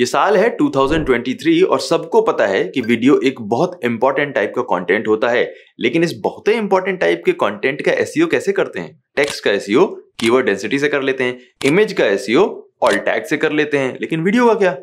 ये साल है 2023 और सबको पता है कि वीडियो एक बहुत इंपॉर्टेंट टाइप का कंटेंट होता है लेकिन इस बहुत ही इंपॉर्टेंट टाइप के कंटेंट का एसईओ e कैसे करते हैं टेक्स्ट का एसईओ कीवर्ड डेंसिटी से कर लेते हैं इमेज का एसईओ ऑल टैग से कर लेते हैं लेकिन वीडियो का क्या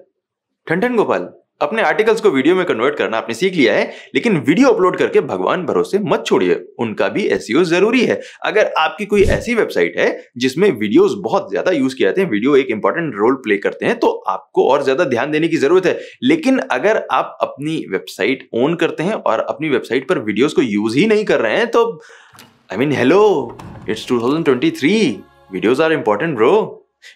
ठंडन गोपाल अपने आर्टिकल्स को वीडियो में कन्वर्ट करना आपने सीख लिया है लेकिन वीडियो अपलोड करके भगवान भरोसे मत छोड़िए उनका भी एस e जरूरी है अगर आपकी कोई ऐसी वेबसाइट है जिसमें वीडियोस बहुत ज्यादा यूज किए जाते हैं वीडियो एक इंपॉर्टेंट रोल प्ले करते हैं तो आपको और ज्यादा ध्यान देने की जरूरत है लेकिन अगर आप अपनी वेबसाइट ओन करते हैं और अपनी वेबसाइट पर वीडियोज को यूज ही नहीं कर रहे हैं तो I mean hello it's two thousand twenty three videos are important रो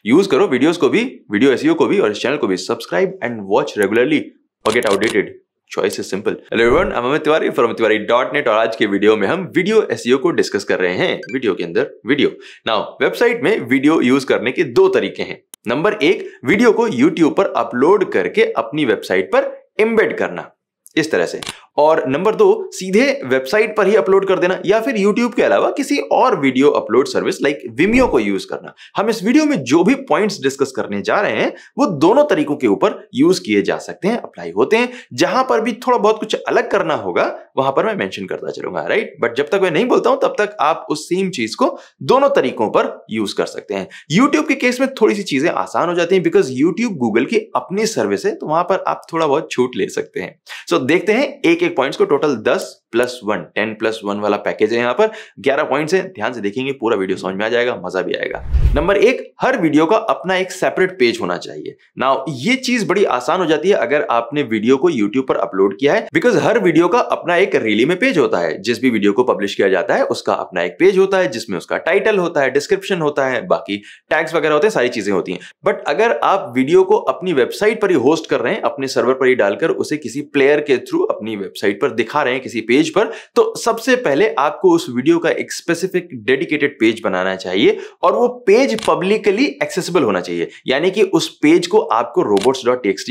यूज करो वीडियोस को भी वीडियो एसईओ e को भी और इस चैनल को भी सब्सक्राइब एंड वॉच रेगुलरली और get outdated choice is simple hello everyone हम Amit Tiwari from Tiwari dot net और आज के वीडियो में हम वीडियो एसईओ e को डिस्कस कर रहे हैं वीडियो के अंदर वीडियो नाउ वेबसाइट में वीडियो यूज करने के दो तरीके हैं नंबर एक वीडियो को यूट्यूब पर अपलोड करके अपनी वेबसाइट पर एम्बेड करना इस तरह से और नंबर दो सीधे वेबसाइट पर ही अपलोड कर देना या फिर यूट्यूब के अलावा किसी और video upload service like Vimeo को यूज करना हम इस वीडियो में जो भी पॉइंट्स डिस्कस करने जा रहे हैं वो दोनों तरीकों के ऊपर यूज किए जा सकते हैं अप्लाई होते हैं जहां पर भी थोड़ा बहुत कुछ अलग करना होगा वहां पर मैं मैंशन करता चलूंगा राइट बट जब तक मैं नहीं बोलता हूं तब तक आप उस सेम चीज को दोनों तरीकों पर यूज कर सकते हैं यूट्यूब के केस में थोड़ी सी चीजें आसान हो जाती है बिकॉज यूट्यूब गूगल की अपनी सर्विस है तो वहां पर आप थोड़ा बहुत छूट ले सकते हैं सो देखते हैं एक एक पॉइंट्स को टोटल दस plus one ten plus one वाला पैकेज है यहाँ पर ग्यारह पॉइंट्स हैं ध्यान से देखेंगे पूरा वीडियो समझ में आ जाएगा मजा भी आएगा नंबर एक हर वीडियो का अपना एक सेपरेट पेज होना चाहिए नाउ ये चीज बड़ी आसान हो जाती है अगर आपने वीडियो को यूट्यूब पर अपलोड किया है बिकॉज हर वीडियो का अपना एक रेली में पेज होता है जिस भी वीडियो को पब्लिश किया जाता है उसका अपना एक पेज होता है जिसमें उसका टाइटल होता है डिस्क्रिप्शन होता है बाकी टैक्स वगैरह होते हैं सारी चीजें होती हैं बट अगर आप वीडियो को अपनी वेबसाइट पर ही होस्ट कर रहे हैं अपने सर्वर पर ही डालकर उसे किसी प्लेयर के थ्रू अपनी वेबसाइट पर दिखा रहे हैं किसी पेज पर तो सबसे पहले आपको उस वीडियो का एक स्पेसिफिक डेडिकेटेड पेज बनाना चाहिए और वो पेज पब्लिकली एक्सेसिबल होना चाहिए यानी कि उस पेज को आपको रोबोट्स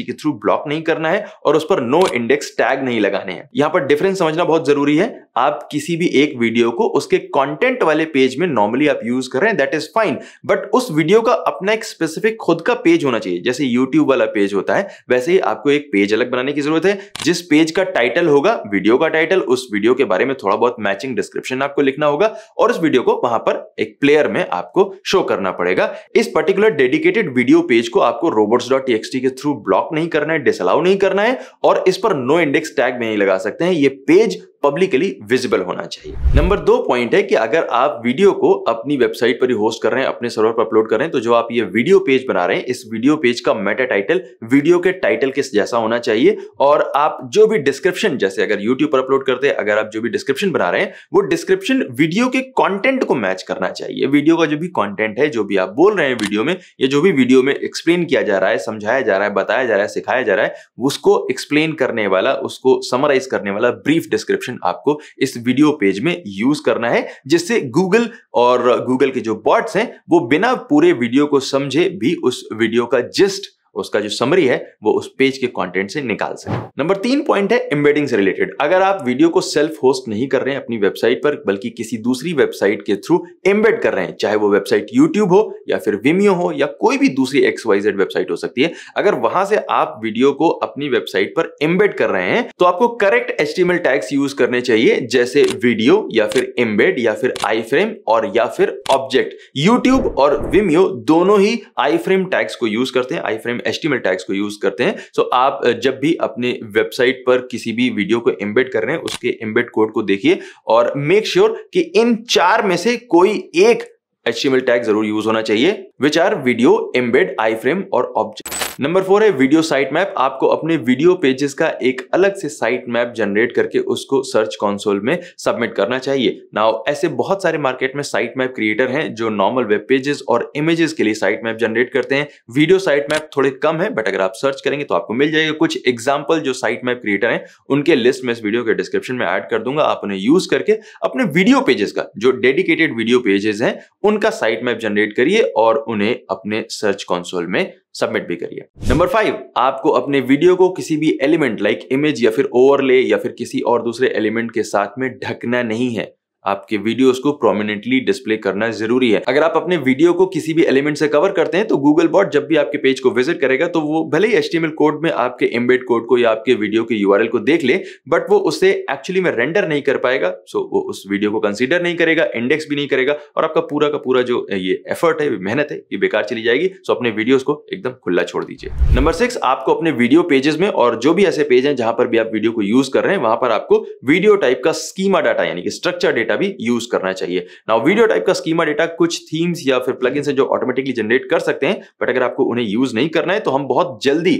के थ्रू ब्लॉक नहीं करना है और उस पर नो इंडेक्स टैग नहीं लगाने हैं यहाँ पर डिफरेंस समझना बहुत जरूरी है आप किसी भी एक वीडियो को उसके कॉन्टेंट वाले पेज में नॉर्मली आप यूज कर रहे हैं दैट इज फाइन बट उस वीडियो का अपना एक स्पेसिफिक खुद का पेज होना चाहिए जैसे यूट्यूब वाला पेज होता है वैसे ही आपको एक पेज अलग बनाने की जरूरत है जिस पेज का टाइटल होगा वीडियो का टाइटल उस वीडियो के बारे में थोड़ा बहुत मैचिंग डिस्क्रिप्शन आपको लिखना होगा और उस वीडियो को वहां पर एक प्लेयर में आपको शो करना पड़ेगा इस पर्टिकुलर डेडिकेटेड वीडियो पेज को आपको रोबोट्स के थ्रू ब्लॉक नहीं करना है डिसअलाउ नहीं करना है और इस पर नो इंडेक्स टैग भी नहीं लगा सकते हैं ये पेज पब्लिकली विजिबल होना चाहिए नंबर दो पॉइंट है कि अगर आप वीडियो को अपनी वेबसाइट पर ही होस्ट कर रहे हैं अपने सर्वर पर अपलोड कर रहे हैं तो जो आप ये वीडियो पेज बना रहे हैं इस वीडियो पेज का मेटा टाइटल वीडियो के टाइटल के जैसा होना चाहिए और आप जो भी डिस्क्रिप्शन जैसे अगर यूट्यूब पर अपलोड करते हैं अगर आप जो भी डिस्क्रिप्शन बना रहे हैं वो डिस्क्रिप्शन वीडियो के कॉन्टेंट को मैच करना चाहिए वीडियो का जो भी कॉन्टेंट है जो भी आप बोल रहे हैं वीडियो में या जो भी वीडियो में एक्सप्लेन किया जा रहा है समझाया जा रहा है बताया जा रहा है सिखाया जा रहा है उसको एक्सप्लेन करने वाला उसको समराइज करने वाला ब्रीफ डिस्क्रिप्शन डिस्क्रिप्शन आपको इस वीडियो पेज में यूज करना है जिससे गूगल और गूगल के जो बॉट्स हैं वो बिना पूरे वीडियो को समझे भी उस वीडियो का जिस्ट उसका जो समरी है वो उस पेज के कंटेंट से निकाल सके नंबर तीन पॉइंट है एम्बेडिंग से रिलेटेड अगर आप वीडियो को सेल्फ होस्ट नहीं कर रहे हैं अपनी वेबसाइट पर बल्कि किसी दूसरी वेबसाइट के थ्रू एम्बेड कर रहे हैं चाहे वो वेबसाइट यूट्यूब हो या फिर विमियो हो या कोई भी दूसरी एक्स वाई जेड वेबसाइट हो सकती है अगर वहां से आप वीडियो को अपनी वेबसाइट पर एम्बेड कर रहे हैं तो आपको करेक्ट एच टैग्स यूज करने चाहिए जैसे वीडियो या फिर एम्बेड या फिर आई फ्रेम और या फिर ऑब्जेक्ट यूट्यूब और विमियो दोनों ही आई फ्रेम टैग्स को यूज करते हैं आई फ्रेम एस्टिमेट टैग्स को यूज करते हैं सो so आप जब भी अपने वेबसाइट पर किसी भी वीडियो को एम्बेड कर रहे हैं उसके एम्बेड कोड को देखिए और मेक श्योर sure कि इन चार में से कोई एक एस्टिमेट टैग जरूर यूज होना चाहिए which are video embed iframe और ऑब्जेक्ट नंबर फोर है वीडियो साइट मैप आपको अपने वीडियो पेजेस का एक अलग से साइट मैप जनरेट करके उसको सर्च कॉन्सोल में सबमिट करना चाहिए नाउ ऐसे बहुत सारे मार्केट में साइट मैप क्रिएटर हैं जो नॉर्मल वेब पेजेस और इमेजेस के लिए साइट मैप जनरेट करते हैं वीडियो साइट मैप थोड़े कम है बट अगर आप सर्च करेंगे तो आपको मिल जाएगा कुछ एग्जाम्पल जो साइट मैप क्रिएटर है उनके लिस्ट में इस वीडियो के डिस्क्रिप्शन में एड कर दूंगा आप उन्हें यूज करके अपने वीडियो पेजेस का जो डेडिकेटेड वीडियो पेजेस है उनका साइट मैप जनरेट करिए और उन्हें अपने सर्च कॉन्सोल में सबमिट भी करिए नंबर फाइव आपको अपने वीडियो को किसी भी एलिमेंट लाइक इमेज या फिर ओवरले या फिर किसी और दूसरे एलिमेंट के साथ में ढकना नहीं है आपके वीडियोस को प्रोमिनेंटली डिस्प्ले करना जरूरी है अगर आप अपने वीडियो को किसी भी एलिमेंट से कवर करते हैं तो गूगल बॉट जब भी आपके पेज को विजिट करेगा तो वो भले ही एचटीएमएल कोड में आपके एम्बेड कोड को या आपके वीडियो के यूआरएल को देख ले बट वो उसे एक्चुअली में रेंडर नहीं कर पाएगा सो वो उस वीडियो को कंसिडर नहीं करेगा इंडेक्स भी नहीं करेगा और आपका पूरा का पूरा जो ये एफर्ट है मेहनत है ये बेकार चली जाएगी सो अपने वीडियोज को एकदम खुला छोड़ दीजिए नंबर सिक्स आपको अपने वीडियो पेजेस में और जो भी ऐसे पेज है जहां पर भी आप वीडियो को यूज कर रहे हैं वहां पर आपको वीडियो टाइप का स्कीमा डाटा यानी कि स्ट्रक्चर डेटा डेटा भी यूज करना चाहिए नाउ वीडियो टाइप का स्कीमा डेटा कुछ थीम्स या फिर प्लगइन है जो ऑटोमेटिकली जनरेट कर सकते हैं बट अगर आपको उन्हें यूज नहीं करना है तो हम बहुत जल्दी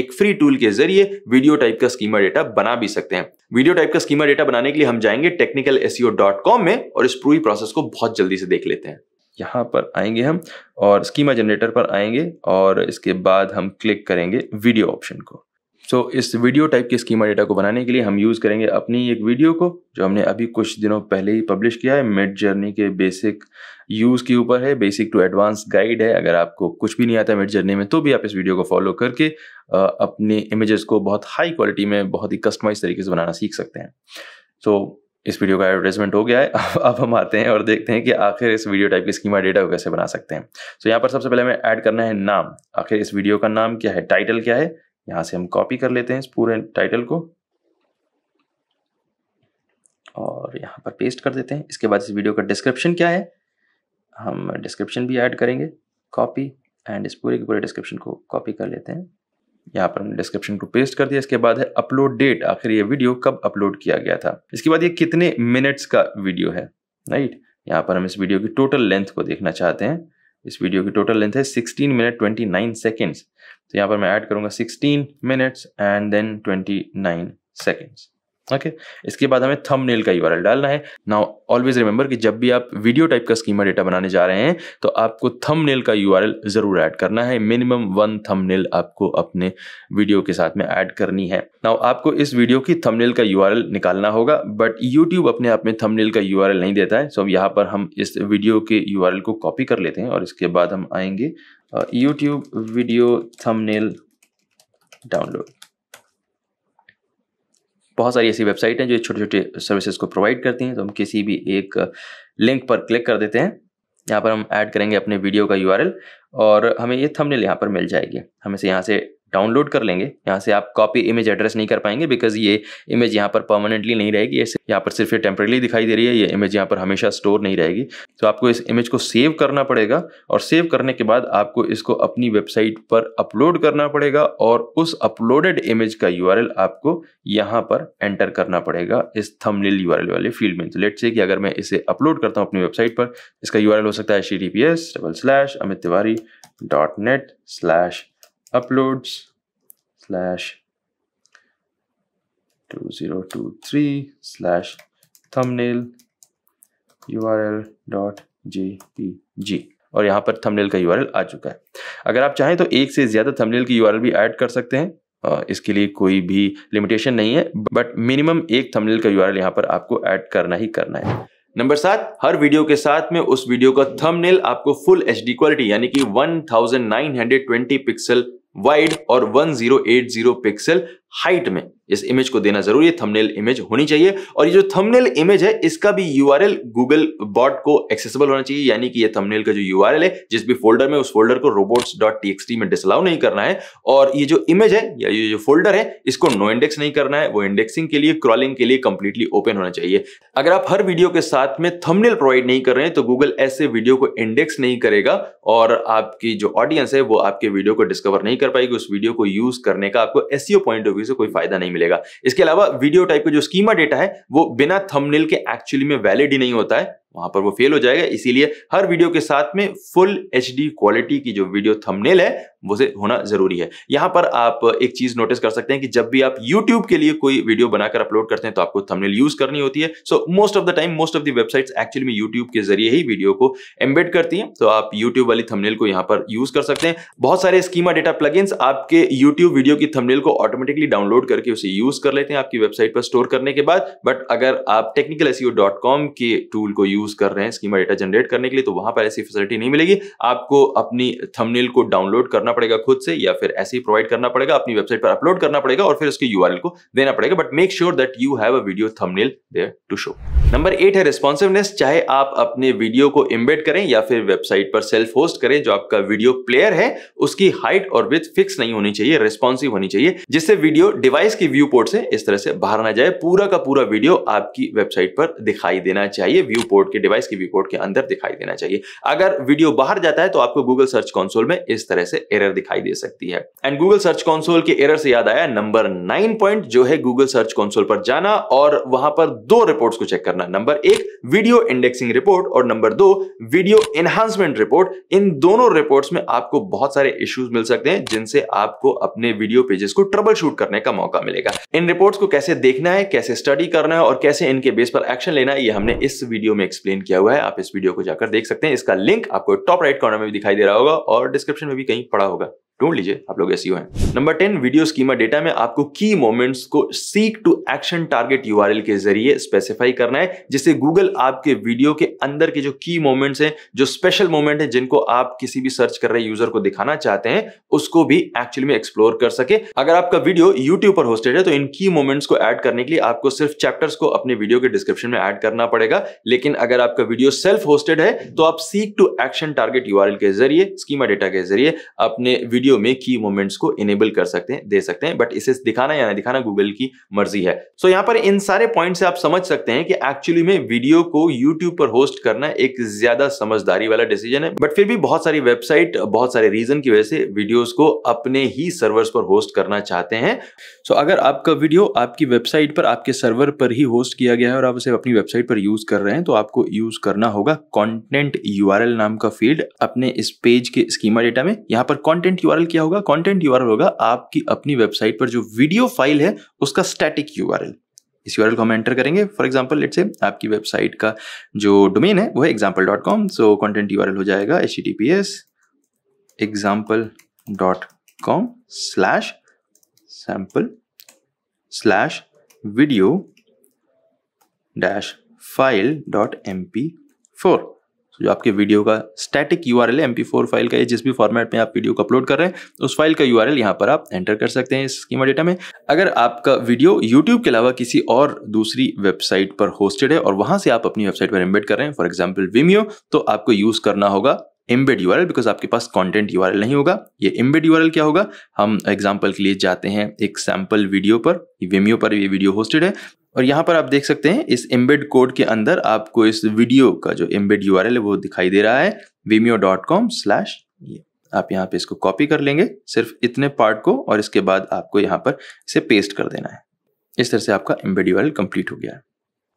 एक फ्री टूल के जरिए वीडियो टाइप का स्कीमा डेटा बना भी सकते हैं वीडियो टाइप का स्कीमा डेटा बनाने के लिए हम जाएंगे टेक्निकल में और इस पूरी प्रोसेस को बहुत जल्दी से देख लेते हैं यहाँ पर आएंगे हम और स्कीमा जनरेटर पर आएंगे और इसके बाद हम क्लिक करेंगे वीडियो ऑप्शन को सो so, इस वीडियो टाइप के स्कीमा डेटा को बनाने के लिए हम यूज़ करेंगे अपनी एक वीडियो को जो हमने अभी कुछ दिनों पहले ही पब्लिश किया है मिड जर्नी के बेसिक यूज़ के ऊपर है बेसिक टू एडवांस गाइड है अगर आपको कुछ भी नहीं आता मिड जर्नी में तो भी आप इस वीडियो को फॉलो करके अपने इमेजेस को बहुत हाई क्वालिटी में बहुत ही कस्टमाइज तरीके से बनाना सीख सकते हैं सो so, इस वीडियो का एडवर्टाइजमेंट हो गया है अब हम आते हैं और देखते हैं कि आखिर इस वीडियो टाइप के स्कीमा डेटा को कैसे बना सकते हैं सो so, यहाँ पर सबसे पहले हमें ऐड करना है नाम आखिर इस वीडियो का नाम क्या है टाइटल क्या है यहाँ से हम कॉपी कर लेते हैं इस पूरे टाइटल को और यहाँ पर पेस्ट कर देते हैं इसके बाद इस वीडियो का डिस्क्रिप्शन क्या है हम डिस्क्रिप्शन भी ऐड करेंगे कॉपी एंड इस पूरे के पूरे डिस्क्रिप्शन को कॉपी कर लेते हैं यहाँ पर हमने डिस्क्रिप्शन को पेस्ट कर दिया इसके बाद है अपलोड डेट आखिर ये वीडियो कब अपलोड किया गया था इसके बाद ये कितने मिनट्स का वीडियो है राइट यहाँ पर हम इस वीडियो की टोटल लेंथ को देखना चाहते हैं इस वीडियो की टोटल लेंथ है 16 मिनट 29 सेकेंड्स तो यहाँ पर मैं ऐड करूँगा 16 minutes and then 29 seconds okay okay? इसके बाद हमें थंबनेल का यूआरएल डालना है नाउ ऑलवेज रिमेंबर कि जब भी आप वीडियो टाइप का स्कीमा डेटा बनाने जा रहे हैं तो आपको थम नेल का यूआरएल जरूर ऐड करना है मिनिमम वन थंबनेल आपको अपने वीडियो के साथ में ऐड करनी है नाउ आपको इस वीडियो की थंबनेल का यूआरएल निकालना होगा बट यूट्यूब अपने आप में थम नेल का यू नहीं देता है सो so, यहाँ पर हम इस वीडियो के यू को कॉपी कर लेते हैं और इसके बाद हम आएंगे यूट्यूब वीडियो थमनेल डाउनलोड बहुत सारी ऐसी वेबसाइट हैं जो छोटे छोटे सर्विसेज को प्रोवाइड करती हैं तो हम किसी भी एक लिंक पर क्लिक कर देते हैं यहाँ पर हम ऐड करेंगे अपने वीडियो का यू और हमें ये थंबनेल यहाँ पर मिल जाएगी हम इसे यहाँ से डाउनलोड कर लेंगे यहाँ से आप कॉपी इमेज एड्रेस नहीं कर पाएंगे बिकॉज ये इमेज यहाँ पर परमानेंटली नहीं रहेगी ऐसे यहाँ पर सिर्फ ये टेम्परेली दिखाई दे रही है ये इमेज यहाँ पर हमेशा स्टोर नहीं रहेगी तो आपको इस इमेज को सेव करना पड़ेगा और सेव करने के बाद आपको इसको अपनी वेबसाइट पर अपलोड करना पड़ेगा और उस अपलोडेड इमेज का यू आपको यहाँ पर एंटर करना पड़ेगा इस थमलिल यू वाले फील्ड में तो लेट से कि अगर मैं इसे अपलोड करता हूँ अपनी वेबसाइट पर इसका यू हो सकता है H D P S double slash Amit Tiwari dot net slash uploads slash 2023 slash thumbnail url dot jpg और यहाँ पर थंबनेल का यूआरएल आ चुका है अगर आप चाहें तो एक से ज़्यादा थंबनेल की यूआरएल भी ऐड कर सकते हैं इसके लिए कोई भी लिमिटेशन नहीं है बट मिनिमम एक थंबनेल का यूआरएल यहाँ पर आपको ऐड करना ही करना है नंबर सात हर वीडियो के साथ में उस वीडियो का थंबनेल आपको फुल एच क्वालिटी यानी कि 1920 पिक्सल वाइड और 1080 पिक्सल हाइट में इस इमेज को देना जरूरी है थंबनेल इमेज होनी चाहिए और ये जो थंबनेल इमेज है इसका भी यूआरएल गूगल बॉट को एक्सेसिबल होना चाहिए यानी कि ये थंबनेल का जो यूआरएल है जिस भी फोल्डर में उस फोल्डर को robots.txt में डिसअलाउ नहीं करना है और ये जो इमेज है या ये जो फोल्डर है इसको नो इंडेक्स नहीं करना है वो इंडेक्सिंग के लिए क्रॉलिंग के लिए कंप्लीटली ओपन होना चाहिए अगर आप हर वीडियो के साथ में थंबनेल प्रोवाइड नहीं कर रहे हैं तो गूगल ऐसे वीडियो को इंडेक्स नहीं करेगा और आपकी जो ऑडियंस है वो आपके वीडियो को डिस्कवर नहीं कर पाएगी उस वीडियो को यूज करने का आपको एसईओ पॉइंट ऑफ व्यू से कोई फायदा नहीं मिलेगा मिलेगा इसके अलावा वीडियो टाइप का जो स्कीमा डेटा है वो बिना थंबनेल के एक्चुअली में वैलिड ही नहीं होता है वहां पर वो फेल हो जाएगा इसीलिए हर वीडियो के साथ में फुल एच क्वालिटी की जो वीडियो थंबनेल है वो से होना जरूरी है यहां पर आप एक चीज नोटिस कर सकते हैं कि जब भी आप YouTube के लिए कोई वीडियो बनाकर अपलोड करते हैं तो आपको थंबनेल यूज करनी होती है so most of the time most of the websites actually में YouTube के जरिए ही वीडियो को एम्बेड करती है तो आप यूट्यूब वाली थमनेल को यहां पर यूज कर सकते हैं बहुत सारे स्कीमा डेटा प्लग आपके यूट्यूब वीडियो की थमनेल को ऑटोमेटिकली डाउनलोड करके उसे यूज कर लेते हैं आपकी वेबसाइट पर स्टोर करने के बाद बट अगर आप technicalseo.com के टूल को यूज यूज कर रहे हैं स्कीमा डेटा जनरेट करने के लिए तो वहां पर ऐसी फैसिलिटी नहीं मिलेगी आपको अपनी थंबनेल को डाउनलोड करना पड़ेगा खुद से या फिर ऐसे ही प्रोवाइड करना पड़ेगा अपनी वेबसाइट पर अपलोड करना पड़ेगा और फिर उसके यू को देना पड़ेगा but make sure that you have a video thumbnail there to show number eight है रिस्पॉन्सिवनेस चाहे आप अपने वीडियो को इम्बेड करें या फिर वेबसाइट पर सेल्फ होस्ट करें जो आपका वीडियो प्लेयर है उसकी हाइट और विथ फिक्स नहीं होनी चाहिए रिस्पॉन्सिव होनी चाहिए जिससे वीडियो डिवाइस की व्यू पोर्ट से इस तरह से बाहर ना जाए पूरा का पूरा वीडियो आपकी वेबसाइट पर दिखाई देना चाहिए व्यू पोर्ट के डिवाइस की वी के अंदर दिखाई देना चाहिए अगर वीडियो बाहर जाता है तो आपको गूगल सर्च कॉन्सोल में इस तरह से एरर दिखाई दे सकती है एंड गूगल सर्च कॉन्सोल के एरर से याद आया नंबर नाइन पॉइंट जो है गूगल सर्च कॉन्सोल पर जाना और वहां पर दो रिपोर्ट को चेक करना नंबर एक वीडियो इंडेक्सिंग रिपोर्ट और नंबर दो वीडियो एनहांसमेंट रिपोर्ट इन दोनों रिपोर्ट्स में आपको बहुत सारे इश्यूज मिल सकते हैं जिनसे आपको अपने वीडियो पेजेस को ट्रबल शूट करने का मौका मिलेगा इन रिपोर्ट्स को कैसे देखना है कैसे स्टडी करना है और कैसे इनके बेस पर एक्शन लेना है ये हमने इस वीडियो में एक्सप्लेन किया हुआ है आप इस वीडियो को जाकर देख सकते हैं इसका लिंक आपको टॉप राइट कॉर्नर में भी दिखाई दे रहा होगा और डिस्क्रिप्शन में भी कहीं पड़ा होगा ढूंढ लीजिए आप लोग ऐसी e हैं number ten video schema data में आपको की मोमेंट्स को seek to action target U के जरिए स्पेसिफाई करना है जिससे गूगल आपके वीडियो के अंदर के जो की मोमेंट्स हैं जो स्पेशल मोमेंट है जिनको आप किसी भी सर्च कर रहे यूजर को दिखाना चाहते हैं उसको भी एक्चुअली में एक्सप्लोर कर सके अगर आपका वीडियो यूट्यूब पर होस्टेड है तो इन की मोमेंट्स को एड करने के लिए आपको सिर्फ चैप्टर्स को अपने वीडियो के डिस्क्रिप्शन में एड करना पड़ेगा लेकिन अगर आपका वीडियो सेल्फ होस्टेड है तो आप seek to action target U के जरिए स्कीमा डेटा के जरिए अपने वीडियो में की मोमेंट्स को इनेबल कर सकते हैं दे सकते हैं बट इसे दिखाना या ना दिखाना गूगल की मर्जी है सो so, यहाँ पर इन सारे पॉइंट से आप समझ सकते हैं कि एक्चुअली में वीडियो को यूट्यूब पर होस्ट करना एक ज्यादा समझदारी वाला डिसीजन है बट फिर भी बहुत सारी वेबसाइट बहुत सारे रीजन की वजह से वीडियोज को अपने ही सर्वर्स पर होस्ट करना चाहते हैं सो so, अगर आपका वीडियो आपकी वेबसाइट पर आपके सर्वर पर ही होस्ट किया गया है और आप उसे अपनी वेबसाइट पर यूज कर रहे हैं तो आपको यूज करना होगा कॉन्टेंट यू नाम का फील्ड अपने इस पेज के स्कीमा डेटा में यहाँ पर कॉन्टेंट यू यूआरएल क्या होगा कंटेंट यूआरएल होगा आपकी अपनी वेबसाइट पर जो वीडियो फाइल है उसका स्टैटिक यूआरएल इस यूआरएल को हम एंटर करेंगे फॉर एग्जाम्पल लेट्स से आपकी वेबसाइट का जो डोमेन है वो है example dot com so content URL हो जाएगा H T P S example dot com slash sample slash video dash file dot M P four जो आपके वीडियो का static U R L M P four file का जिस भी format में आप वीडियो को अपलोड कर रहे हैं उस फाइल का यू आर एल यहाँ पर आप एंटर कर सकते हैं स्कीमा डेटा में अगर आपका वीडियो यूट्यूब के अलावा किसी और दूसरी वेबसाइट पर होस्टेड है और वहां से आप अपनी वेबसाइट पर एम्बेड कर रहे हैं फॉर एग्जाम्पल विमियो तो आपको यूज करना होगा एम्बेड यू बिकॉज आपके पास कॉन्टेंट यू नहीं होगा ये एम्बेड यू क्या होगा हम एग्जाम्पल के लिए जाते हैं एक सैम्पल वीडियो पर वेमियो पर ये वीडियो होस्टेड है और यहाँ पर आप देख सकते हैं इस एम्बेड कोड के अंदर आपको इस वीडियो का जो एम्बेड यू है वो दिखाई दे रहा है वेमियो डॉट कॉम स्लैश आप यहाँ पे इसको कॉपी कर लेंगे सिर्फ इतने पार्ट को और इसके बाद आपको यहाँ पर इसे पेस्ट कर देना है इस तरह से आपका एम्बेड यू कंप्लीट हो गया है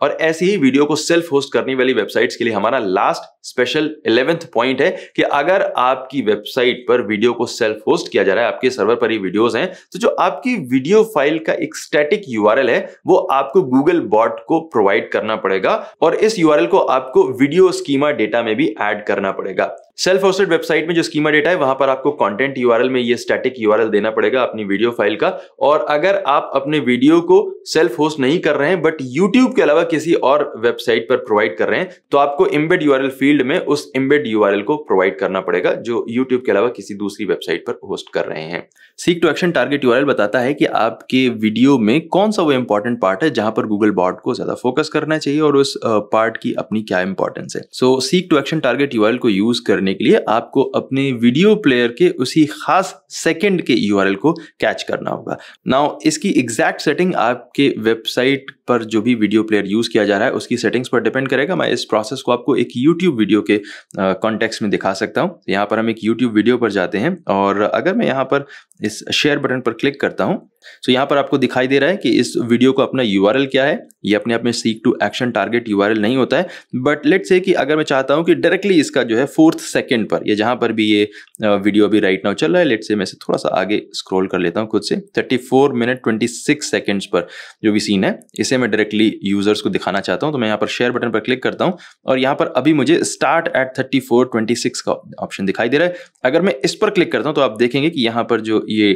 और ऐसी ही वीडियो को सेल्फ होस्ट करने वाली वेबसाइट्स के लिए हमारा लास्ट स्पेशल इलेवेंथ पॉइंट है कि अगर आपकी वेबसाइट पर वीडियो को सेल्फ होस्ट किया जा रहा है आपके सर्वर पर ही वीडियोस हैं तो जो आपकी वीडियो फाइल का एक स्टैटिक यूआरएल है वो आपको गूगल बॉट को प्रोवाइड करना पड़ेगा और इस यूआरएल को आपको वीडियो स्कीमा डेटा में भी ऐड करना पड़ेगा सेल्फ होस्टेड वेबसाइट में जो स्कीमा डेटा है वहां पर आपको कंटेंट यूआरएल में ये स्टैटिक यूआरएल देना पड़ेगा अपनी वीडियो फाइल का और अगर आप अपने वीडियो को सेल्फ होस्ट नहीं कर रहे हैं बट यूट्यूब के अलावा किसी और वेबसाइट पर प्रोवाइड कर रहे हैं तो आपको इम्बेड यूआरएल फील्ड फील्ड में उस एम्बेड यू को प्रोवाइड करना पड़ेगा जो यूट्यूब के अलावा किसी दूसरी वेबसाइट पर होस्ट कर रहे हैं seek to action target U बताता है कि आपके वीडियो में कौन सा वो इंपॉर्टेंट पार्ट है जहां पर गूगल बॉट को ज्यादा फोकस करना चाहिए और उस पार्ट की अपनी क्या इंपॉर्टेंस है so seek to action target U को यूज करने के लिए आपको अपने वीडियो प्लेयर के उसी खास सेकेंड के यू को कैच करना होगा नाउ इसकी एग्जैक्ट सेटिंग आपके वेबसाइट पर जो भी वीडियो प्लेयर यूज किया जा रहा है उसकी सेटिंग्स पर डिपेंड करेगा मैं इस प्रोसेस को आपको एक यूट्यूब वीडियो के कॉन्टेक्स्ट में दिखा सकता हूँ तो यहाँ पर हम एक यूट्यूब वीडियो पर जाते हैं और अगर मैं यहाँ पर इस शेयर बटन पर क्लिक करता हूँ तो यहाँ पर आपको दिखाई दे रहा है कि इस वीडियो को अपना यू क्या है ये अपने आप में seek to action target U नहीं होता है बट लेट से कि अगर मैं चाहता हूँ कि डायरेक्टली इसका जो है फोर्थ सेकेंड पर या जहाँ पर भी ये वीडियो अभी राइट नाउ चल रहा है लेट से मैं इसे थोड़ा सा आगे स्क्रॉल कर लेता हूँ खुद से 34 मिनट 26 सेकेंड्स पर जो भी सीन है इसे मैं डायरेक्टली यूजर्स को दिखाना चाहता हूँ तो मैं यहाँ पर शेयर बटन पर क्लिक करता हूँ और यहाँ पर अभी मुझे start at thirty four twenty six का ऑप्शन दिखाई दे रहा है अगर मैं इस पर क्लिक करता हूं तो आप देखेंगे कि यहां पर जो ये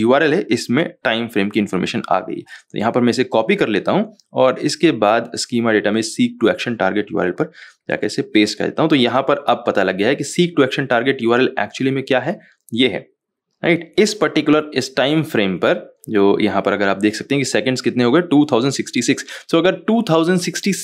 यू है इसमें टाइम फ्रेम की इंफॉर्मेशन आ गई है तो यहां पर मैं इसे कॉपी कर लेता हूं और इसके बाद स्कीमा डेटा में seek to action target U पर जाकर इसे पेस्ट कर देता हूँ तो यहाँ पर अब पता लग गया है कि seek to action target U actually में क्या है ये है राइट इस पर्टिकुलर इस टाइम फ्रेम पर जो यहाँ पर अगर आप देख सकते हैं कि सेकंड्स कितने हो गए 2066 सो so, अगर 2066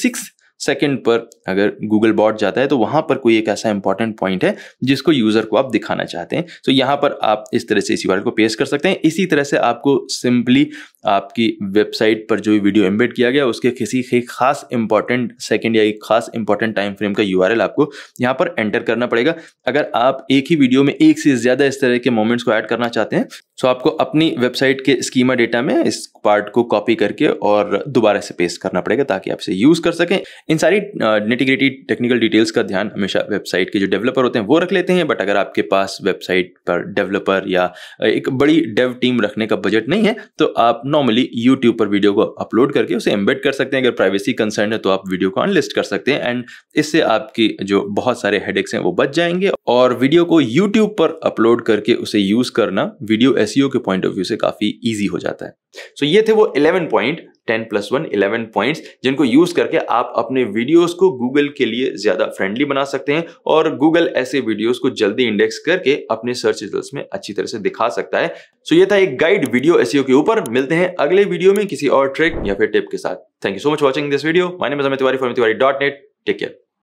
सेकंड पर अगर गूगल बॉट जाता है तो वहां पर कोई एक ऐसा इंपॉर्टेंट पॉइंट है जिसको यूजर को आप दिखाना चाहते हैं तो so, यहाँ पर आप इस तरह से इस यूआरएल को पेश कर सकते हैं इसी तरह से आपको सिंपली आपकी वेबसाइट पर जो वीडियो एम्बेड किया गया उसके किसी एक खास इंपॉर्टेंट सेकेंड या एक खास इंपॉर्टेंट टाइम फ्रेम का यू आपको यहाँ पर एंटर करना पड़ेगा अगर आप एक ही वीडियो में एक से ज्यादा इस तरह के मोमेंट्स को ऐड करना चाहते हैं सो तो आपको अपनी वेबसाइट के स्कीमा डेटा में इस पार्ट को कॉपी करके और दोबारा से पेस्ट करना पड़ेगा ताकि आप इसे यूज कर सकें इन सारी निटिग्रिटी टेक्निकल डिटेल्स का ध्यान हमेशा वेबसाइट के जो डेवलपर होते हैं वो रख लेते हैं बट अगर आपके पास वेबसाइट पर डेवलपर या एक बड़ी डेव टीम रखने का बजट नहीं है तो आप नॉर्मली यूट्यूब पर वीडियो को अपलोड करके उसे एम्बेड कर सकते हैं अगर प्राइवेसी कंसर्न है तो आप वीडियो को अनलिस्ट कर सकते हैं एंड इससे आपकी जो बहुत सारे हेडेक्स हैं वो बच जाएंगे और वीडियो को यूट्यूब पर अपलोड करके उसे यूज करना वीडियो एस e के पॉइंट ऑफ व्यू से काफी ईजी हो जाता है सो so ये थे वो eleven point ten plus one eleven point जिनको यूज करके आप अपने वीडियोस को गूगल के लिए ज्यादा फ्रेंडली बना सकते हैं और गूगल ऐसे वीडियोस को जल्दी इंडेक्स करके अपने सर्च रिजल्ट में अच्छी तरह से दिखा सकता है सो so ये था एक गाइड वीडियो एसियो के ऊपर मिलते हैं अगले वीडियो में किसी और ट्रिक या फिर टिप के साथ thank you so much watching this video माय Tiwari for Tiwari dot net take care